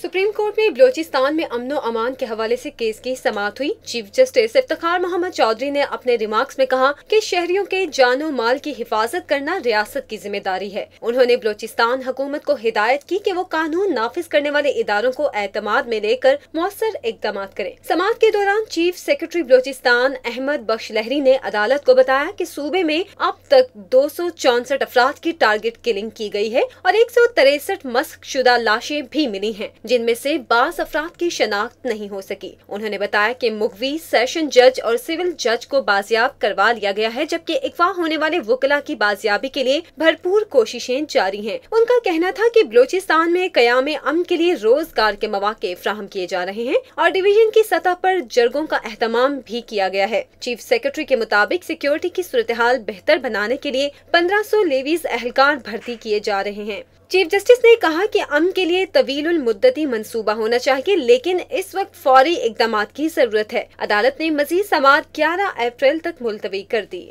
supreme court में बलोचिस्तान में अमनो अमान के हवाले से केस की समाप्त हुई चीफ जस्टिस इफ्तार मोहम्मद चौधरी ने अपने रिमार्क्स में कहा कि शहरियों के जानो माल की हिफाजत करना रियासत की जिम्मेदारी है उन्होंने बलोचिस्तान हुकूमत को हिदायत की कि वो कानून नाफिज करने वाले इदारों को एतमाद में लेकर मौसर इकदाम करे समात के दौरान चीफ सेक्रेटरी बलोचिस्तान अहमद बख्श लहरी ने अदालत को बताया की सूबे में अब तक दो सौ चौसठ अफराद की टारगेट किलिंग की गयी है और एक सौ तिरसठ मस्क शुदा लाशें भी मिली है जिनमें से बास अफराद की शनाख्त नहीं हो सकी उन्होंने बताया कि मुगवी सेशन जज और सिविल जज को बाजियाब करवा लिया गया है जबकि इकवा होने वाले वकला की बाजियाबी के लिए भरपूर कोशिशें जारी है उनका कहना था की बलूचिस्तान में कयाम अम के लिए रोजगार के मौके फ्राहम किए जा रहे हैं और डिवीजन की सतह पर जर्गों का अहतमाम भी किया गया है चीफ सेक्रेटरी के मुताबिक सिक्योरिटी की सूरत हाल बेहतर बनाने के लिए पंद्रह सौ लेवीज एहलकार भर्ती किए जा रहे हैं चीफ जस्टिस ने कहा कि अम के लिए तवील मुद्दती मंसूबा होना चाहिए लेकिन इस वक्त फौरी इकदाम की जरूरत है अदालत ने मजीद समात ग्यारह अप्रैल तक मुलतवी कर दी